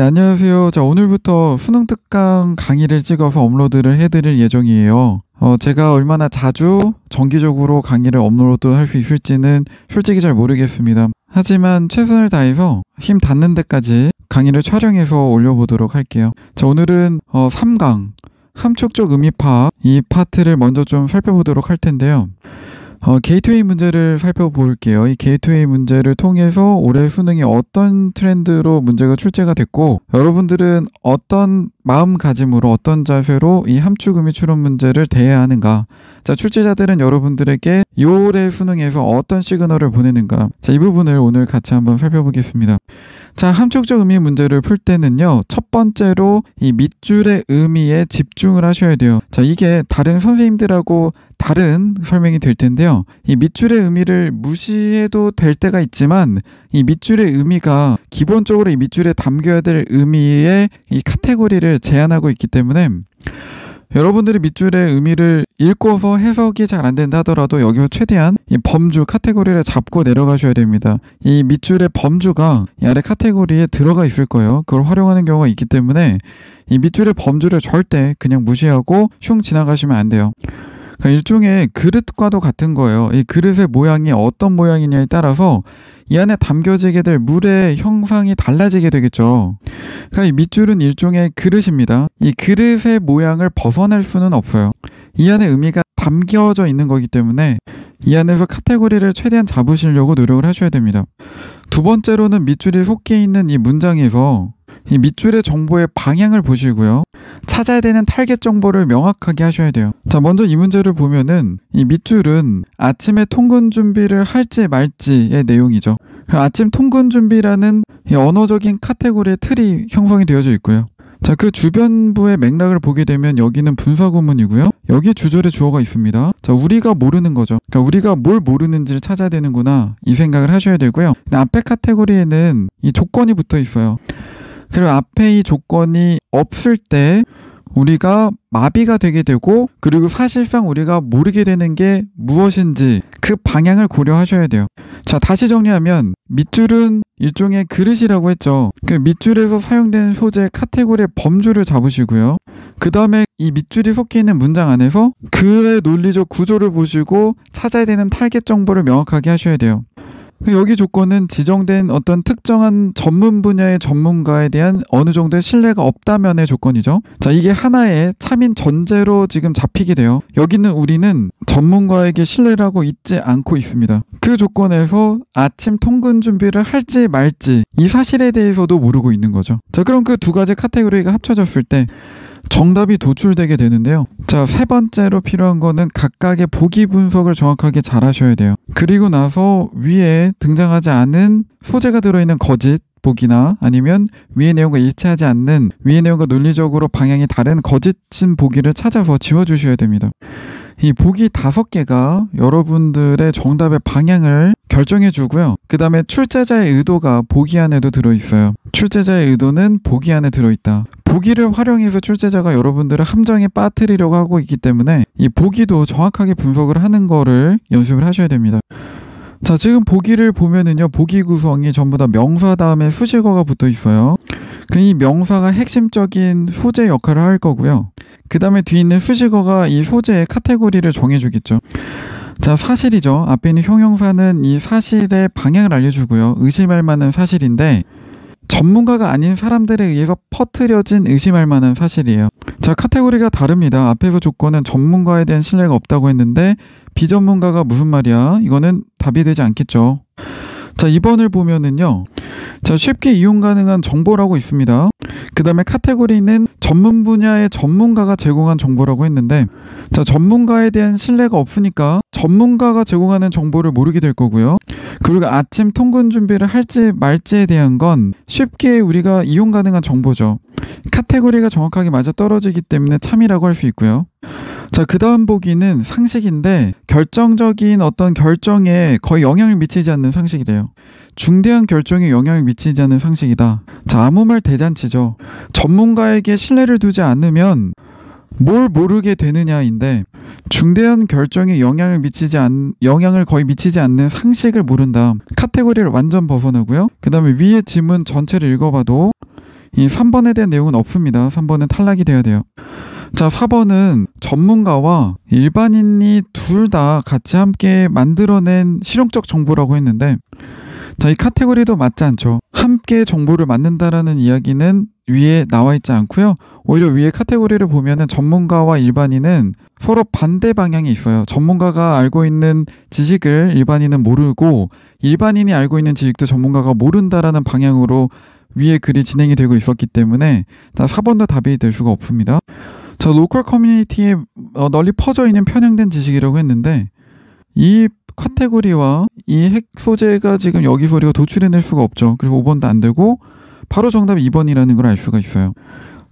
네, 안녕하세요. 자, 오늘부터 수능 특강 강의를 찍어서 업로드를 해드릴 예정이에요. 어, 제가 얼마나 자주 정기적으로 강의를 업로드할 수 있을지는 솔직히 잘 모르겠습니다. 하지만 최선을 다해서 힘 닿는 데까지 강의를 촬영해서 올려보도록 할게요. 자, 오늘은 어, 3강 함축적 의미 파악 이 파트를 먼저 좀 살펴보도록 할 텐데요. 어, 게이트웨이 문제를 살펴볼게요. 이 게이트웨이 문제를 통해서 올해 수능이 어떤 트렌드로 문제가 출제가 됐고 여러분들은 어떤 마음가짐으로 어떤 자세로 이 함축음이 추론 문제를 대해야 하는가 자 출제자들은 여러분들에게 요래 수능에서 어떤 시그널을 보내는가 자 이 부분을 오늘 같이 한번 살펴보겠습니다 자, 함축적 의미 문제를 풀 때는요. 첫 번째로 이 밑줄의 의미에 집중을 하셔야 돼요. 자, 이게 다른 선생님들하고 다른 설명이 될 텐데요. 이 밑줄의 의미를 무시해도 될 때가 있지만 이 밑줄의 의미가 기본적으로 이 밑줄에 담겨야 될 의미의 이 카테고리를 제한하고 있기 때문에 여러분들이 밑줄의 의미를 읽고서 해석이 잘 안 된다 하더라도 여기서 최대한 이 범주 카테고리를 잡고 내려가셔야 됩니다. 이 밑줄의 범주가 이 아래 카테고리에 들어가 있을 거예요. 그걸 활용하는 경우가 있기 때문에 이 밑줄의 범주를 절대 그냥 무시하고 슝 지나가시면 안 돼요. 그러니까 일종의 그릇과도 같은 거예요. 이 그릇의 모양이 어떤 모양이냐에 따라서 이 안에 담겨지게 될 물의 형상이 달라지게 되겠죠. 그러니까 이 밑줄은 일종의 그릇입니다. 이 그릇의 모양을 벗어날 수는 없어요. 이 안에 의미가 담겨져 있는 거기 때문에 이 안에서 카테고리를 최대한 잡으시려고 노력을 하셔야 됩니다. 두 번째로는 밑줄이 속해 있는 이 문장에서 이 밑줄의 정보의 방향을 보시고요. 찾아야 되는 타겟 정보를 명확하게 하셔야 돼요. 자, 먼저 이 문제를 보면은 이 밑줄은 아침에 통근 준비를 할지 말지의 내용이죠. 그 아침 통근 준비라는 언어적인 카테고리의 틀이 형성이 되어져 있고요. 자, 그 주변부의 맥락을 보게 되면 여기는 분사구문이고요. 여기 주절의 주어가 있습니다. 자, 우리가 모르는 거죠. 그러니까 우리가 뭘 모르는지를 찾아야 되는구나 이 생각을 하셔야 되고요. 앞에 카테고리에는 이 조건이 붙어 있어요. 그리고 앞에 이 조건이 없을 때 우리가 마비가 되게 되고 그리고 사실상 우리가 모르게 되는 게 무엇인지 그 방향을 고려하셔야 돼요. 자, 다시 정리하면 밑줄은 일종의 그릇이라고 했죠. 그 밑줄에서 사용되는 소재 카테고리의 범주를 잡으시고요. 그 다음에 이 밑줄이 섞여 있는 문장 안에서 글의 논리적 구조를 보시고 찾아야 되는 타겟 정보를 명확하게 하셔야 돼요. 여기 조건은 지정된 어떤 특정한 전문 분야의 전문가에 대한 어느 정도의 신뢰가 없다면의 조건이죠. 자, 이게 하나의 참인 전제로 지금 잡히게 돼요. 여기는 우리는 전문가에게 신뢰를 하고 있지 않고 있습니다. 그 조건에서 아침 통근 준비를 할지 말지 이 사실에 대해서도 모르고 있는 거죠. 자, 그럼 그 두 가지 카테고리가 합쳐졌을 때 정답이 도출되게 되는데요. 자, 세 번째로 필요한 거는 각각의 보기 분석을 정확하게 잘 하셔야 돼요. 그리고 나서 위에 등장하지 않은 소재가 들어있는 거짓, 보기나 아니면 위의 내용과 일치하지 않는 위의 내용과 논리적으로 방향이 다른 거짓인 보기를 찾아서 지워주셔야 됩니다. 이 보기 다섯 개가 여러분들의 정답의 방향을 결정해 주고요. 그 다음에 출제자의 의도가 보기 안에도 들어있어요. 출제자의 의도는 보기 안에 들어있다. 보기를 활용해서 출제자가 여러분들을 함정에 빠뜨리려고 하고 있기 때문에 이 보기도 정확하게 분석을 하는 거를 연습을 하셔야 됩니다. 자, 지금 보기를 보면은요, 보기 구성이 전부 다 명사 다음에 수식어가 붙어 있어요. 이 명사가 핵심적인 소재 역할을 할 거고요. 그 다음에 뒤에 있는 수식어가 이 소재의 카테고리를 정해주겠죠. 자, 사실이죠. 앞에 있는 형용사는 이 사실의 방향을 알려주고요. 의심할 만한 사실인데, 전문가가 아닌 사람들에 의해서 퍼뜨려진 의심할 만한 사실이에요. 자, 카테고리가 다릅니다. 앞에서 조건은 전문가에 대한 신뢰가 없다고 했는데 비전문가가 무슨 말이야? 이거는 답이 되지 않겠죠. 자, 2번을 보면은요. 자, 쉽게 이용 가능한 정보라고 있습니다. 그다음에 카테고리는 전문 분야의 전문가가 제공한 정보라고 했는데 자, 전문가에 대한 신뢰가 없으니까 전문가가 제공하는 정보를 모르게 될 거고요. 그리고 아침 통근 준비를 할지 말지에 대한 건 쉽게 우리가 이용 가능한 정보죠. 카테고리가 정확하게 맞아 떨어지기 때문에 참이라고 할 수 있고요. 자, 그 다음 보기는 상식인데 결정적인 어떤 결정에 거의 영향을 미치지 않는 상식이래요. 중대한 결정에 영향을 미치지 않는 상식이다. 자, 아무 말 대잔치죠. 전문가에게 신뢰를 두지 않으면 뭘 모르게 되느냐인데 중대한 결정에 영향을 미치지 않 영향을 거의 미치지 않는 상식을 모른다. 카테고리를 완전 벗어나고요. 그다음에 위에 지문 전체를 읽어봐도 이 3번에 대한 내용은 없습니다. 3번은 탈락이 돼야 돼요. 자, 4번은 전문가와 일반인이 둘 다 같이 함께 만들어낸 실용적 정보라고 했는데, 자, 이 카테고리도 맞지 않죠. 함께 정보를 만든다라는 이야기는 위에 나와 있지 않고요. 오히려 위에 카테고리를 보면은 전문가와 일반인은 서로 반대 방향이 있어요. 전문가가 알고 있는 지식을 일반인은 모르고 일반인이 알고 있는 지식도 전문가가 모른다라는 방향으로 위에 글이 진행이 되고 있었기 때문에 4번도 답이 될 수가 없습니다. 저 로컬 커뮤니티에 어, 널리 퍼져 있는 편향된 지식이라고 했는데 이 카테고리와 이 핵 소재가 지금 여기서 우리가 도출해낼 수가 없죠. 그리고 5번도 안 되고 바로 정답 2번이라는 걸 알 수가 있어요.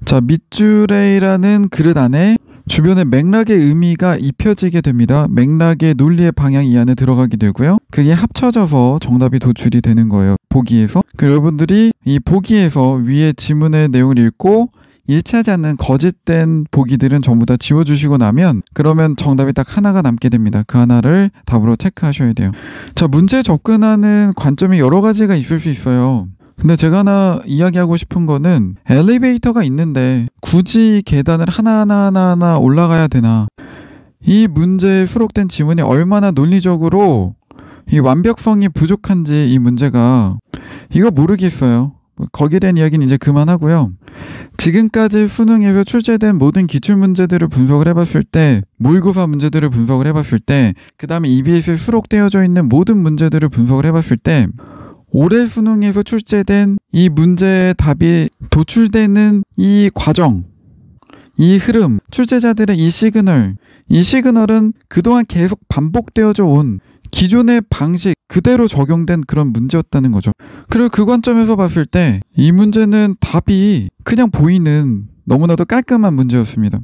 자, 밑줄에이라는 그릇 안에 주변의 맥락의 의미가 입혀지게 됩니다. 맥락의 논리의 방향이 안에 들어가게 되고요. 그게 합쳐져서 정답이 도출이 되는 거예요. 보기에서. 그 여러분들이 이 보기에서 위에 지문의 내용을 읽고 일치하지 않는 거짓된 보기들은 전부 다 지워주시고 나면 그러면 정답이 딱 하나가 남게 됩니다. 그 하나를 답으로 체크하셔야 돼요. 자, 문제 접근하는 관점이 여러 가지가 있을 수 있어요. 근데 제가 하나 이야기하고 싶은 거는 엘리베이터가 있는데 굳이 계단을 하나하나하나 올라가야 되나. 이 문제에 수록된 지문이 얼마나 논리적으로 이 완벽성이 부족한지 이 문제가 이거 모르겠어요. 거기에 대한 이야기는 이제 그만하고요. 지금까지 수능에서 출제된 모든 기출 문제들을 분석을 해봤을 때, 모의고사 문제들을 분석을 해봤을 때, 그 다음에 EBS에 수록되어져 있는 모든 문제들을 분석을 해봤을 때, 올해 수능에서 출제된 이 문제의 답이 도출되는 이 과정, 이 흐름, 출제자들의 이 시그널, 이 시그널은 그동안 계속 반복되어져 온 기존의 방식, 그대로 적용된 그런 문제였다는 거죠. 그리고 그 관점에서 봤을 때 이 문제는 답이 그냥 보이는 너무나도 깔끔한 문제였습니다.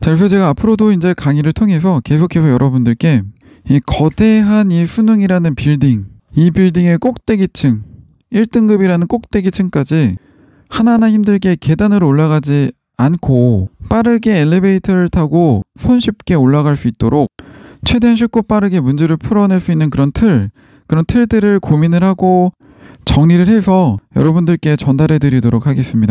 자, 그래서 제가 앞으로도 이제 강의를 통해서 계속해서 여러분들께 이 거대한 이 수능이라는 빌딩, 이 빌딩의 꼭대기층, 1등급이라는 꼭대기층까지 하나하나 힘들게 계단으로 올라가지 않고 빠르게 엘리베이터를 타고 손쉽게 올라갈 수 있도록 최대한 쉽고 빠르게 문제를 풀어낼 수 있는 그런 틀, 그런 틀들을 고민을 하고 정리를 해서 여러분들께 전달해 드리도록 하겠습니다.